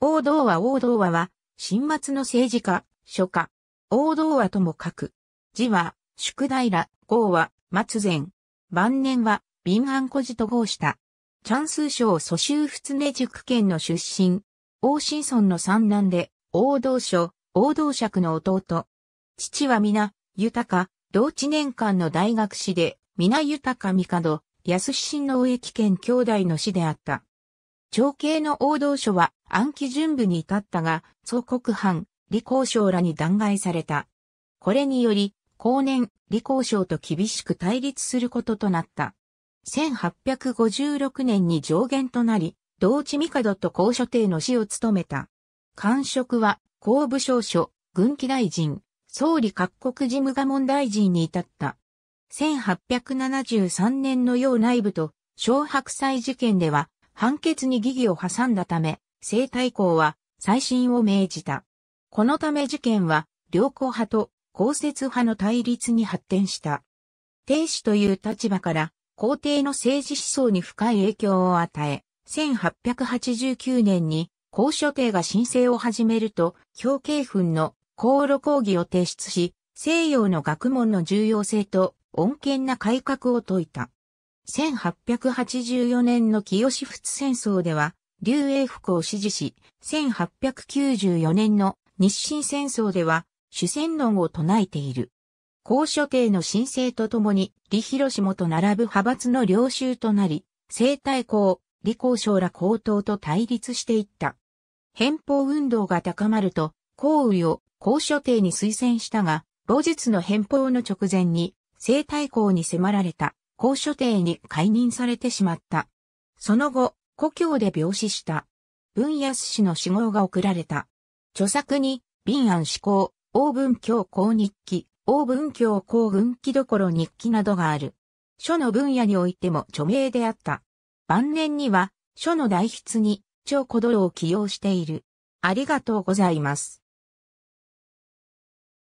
王道和王道和は、新末の政治家、書家。王道和とも書く。字は、宿平、号は、松前。晩年は、敏安古寺と号した。チャンス賞蘇州仏根塾県の出身。王新村の三男で、王道書、王道尺の弟。父は皆、豊か、同知年間の大学士で、皆豊か帝、安志親の植木県兄弟の師であった。長兄の王道書は、暗記準備に至ったが、祖国藩、李光省らに弾劾された。これにより、後年、李光省と厳しく対立することとなった。1856年に上限となり、同地帝と公所帝の死を務めた。官職は、公部省所、軍機大臣、総理各国事務賀問大臣に至った。1873年の要内部と、小白菜事件では、判決に疑義を挟んだため、西太后は再審を命じた。このため事件は、良好派と公設派の対立に発展した。帝主という立場から、皇帝の政治思想に深い影響を与え、1889年に公所帝が申請を始めると、表敬墳の航路講義を提出し、西洋の学問の重要性と穏健な改革を説いた。1884年の清仏戦争では、劉英福を支持し、1894年の日清戦争では主戦論を唱えている。高所定の申請とともに、李広下と並ぶ派閥の領袖となり、生態公、李光昇ら高等と対立していった。返法運動が高まると、公羽を高所定に推薦したが、後日の返法の直前に、生態公に迫られた、高所定に解任されてしまった。その後、故郷で病死した。文安氏の死亡が送られた。著作に、敏安志向、王文教公日記、王文教公軍記どころ日記などがある。書の分野においても著名であった。晩年には、書の代筆に、張古道を起用している。ありがとうございます。